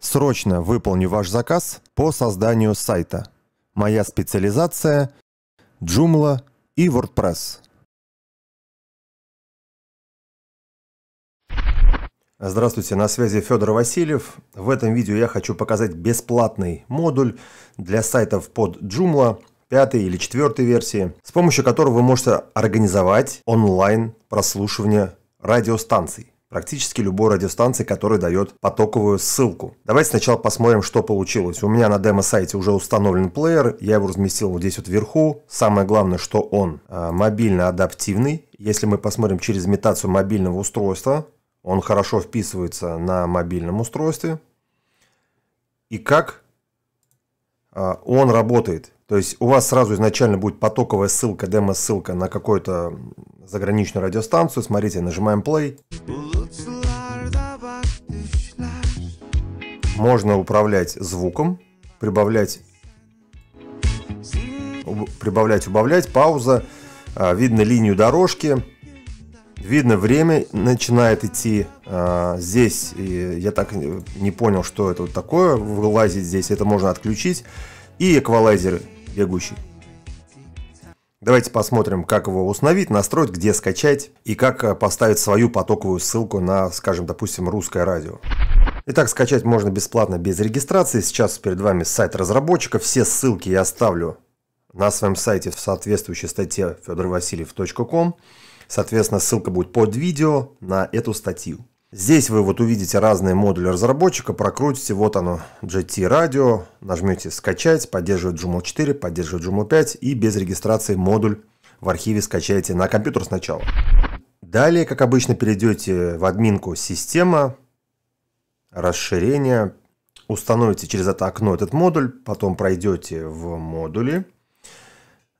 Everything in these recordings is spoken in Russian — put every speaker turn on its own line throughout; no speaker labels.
Срочно выполню ваш заказ по созданию сайта. Моя специализация – Joomla и WordPress. Здравствуйте, на связи Федор Васильев. В этом видео я хочу показать бесплатный модуль для сайтов под Joomla пятой или четвертой версии, с помощью которого вы можете организовать онлайн прослушивание радиостанций практически любой радиостанции, которая дает потоковую ссылку. Давайте сначала посмотрим, что получилось. У меня на демо-сайте уже установлен плеер, я его разместил вот здесь вот вверху. Самое главное, что он э, мобильно-адаптивный. Если мы посмотрим через имитацию мобильного устройства, он хорошо вписывается на мобильном устройстве. И как э, он работает. То есть у вас сразу изначально будет потоковая ссылка, демо-ссылка на какую-то заграничную радиостанцию. Смотрите, нажимаем play. Можно управлять звуком, прибавлять, прибавлять, убавлять, пауза. А, видно линию дорожки. Видно, время начинает идти. А, здесь я так не понял, что это вот такое. Вылазить здесь это можно отключить. И эквалайзер бегущий. Давайте посмотрим, как его установить, настроить, где скачать и как э, поставить свою потоковую ссылку на, скажем, допустим, русское радио. Итак, скачать можно бесплатно без регистрации. Сейчас перед вами сайт разработчика. Все ссылки я оставлю на своем сайте в соответствующей статье fedorvasильев.com. Соответственно, ссылка будет под видео на эту статью. Здесь вы вот увидите разные модули разработчика, прокрутите, вот оно, GT Radio, нажмете «Скачать», поддерживает Joomla 4, поддерживает Joomla 5 и без регистрации модуль в архиве скачаете на компьютер сначала. Далее, как обычно, перейдете в админку «Система», «Расширение», установите через это окно этот модуль, потом пройдете в модули.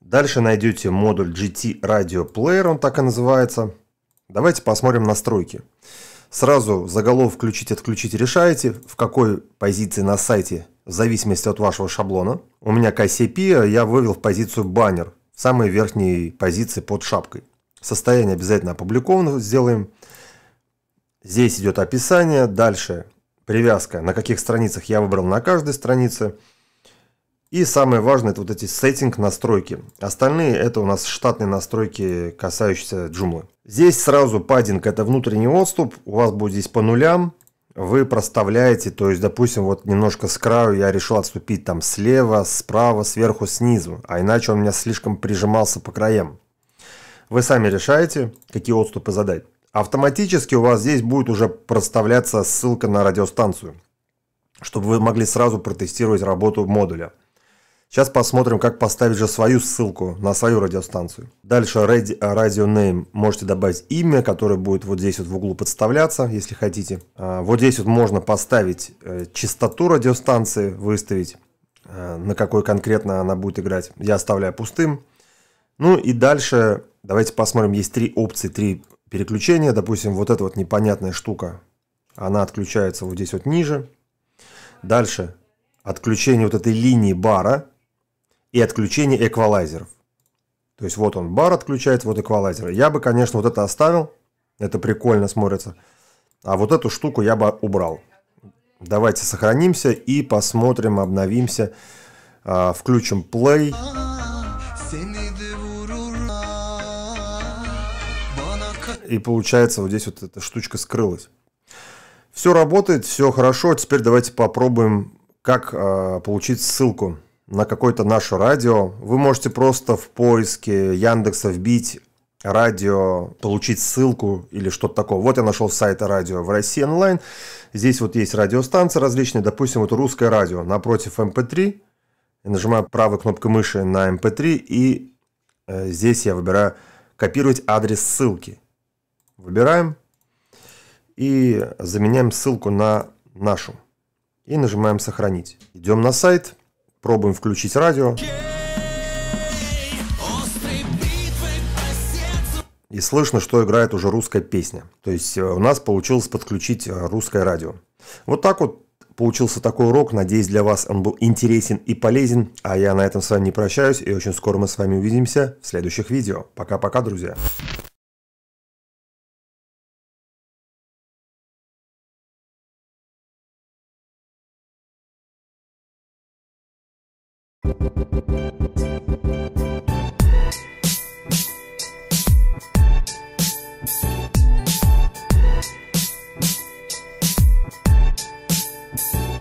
Дальше найдете модуль GT Radio Player, он так и называется. Давайте посмотрим настройки. Настройки. Сразу заголовок «Включить, отключить» решаете, в какой позиции на сайте, в зависимости от вашего шаблона. У меня к а я вывел в позицию «Баннер», в самой верхней позиции под шапкой. Состояние обязательно опубликовано сделаем. Здесь идет описание, дальше привязка, на каких страницах я выбрал на каждой странице. И самое важное, это вот эти сеттинг настройки. Остальные это у нас штатные настройки, касающиеся джумлы. Здесь сразу паддинг – это внутренний отступ, у вас будет здесь по нулям, вы проставляете, то есть, допустим, вот немножко с краю я решил отступить там слева, справа, сверху, снизу, а иначе он меня слишком прижимался по краям. Вы сами решаете, какие отступы задать. Автоматически у вас здесь будет уже проставляться ссылка на радиостанцию, чтобы вы могли сразу протестировать работу модуля. Сейчас посмотрим, как поставить же свою ссылку на свою радиостанцию. Дальше радио name. Можете добавить имя, которое будет вот здесь вот в углу подставляться, если хотите. А, вот здесь вот можно поставить э, частоту радиостанции, выставить, э, на какой конкретно она будет играть. Я оставляю пустым. Ну и дальше давайте посмотрим. Есть три опции, три переключения. Допустим, вот эта вот непонятная штука. Она отключается вот здесь вот ниже. Дальше отключение вот этой линии бара и отключение эквалайзеров. То есть вот он бар отключается, вот эквалайзер. Я бы, конечно, вот это оставил. Это прикольно смотрится. А вот эту штуку я бы убрал. Давайте сохранимся и посмотрим, обновимся. А, включим play. И получается вот здесь вот эта штучка скрылась. Все работает, все хорошо. Теперь давайте попробуем, как а, получить ссылку на какое-то наше радио. Вы можете просто в поиске Яндекса вбить радио, получить ссылку или что-то такое. Вот я нашел сайт радио в России онлайн. Здесь вот есть радиостанции различные. Допустим, вот русское радио напротив MP3. Я нажимаю правой кнопкой мыши на MP3 и э, здесь я выбираю копировать адрес ссылки. Выбираем и заменяем ссылку на нашу. И нажимаем сохранить. Идем на сайт. Пробуем включить радио. И слышно, что играет уже русская песня. То есть э, у нас получилось подключить э, русское радио. Вот так вот получился такой урок. Надеюсь, для вас он был интересен и полезен. А я на этом с вами не прощаюсь. И очень скоро мы с вами увидимся в следующих видео. Пока-пока, друзья. you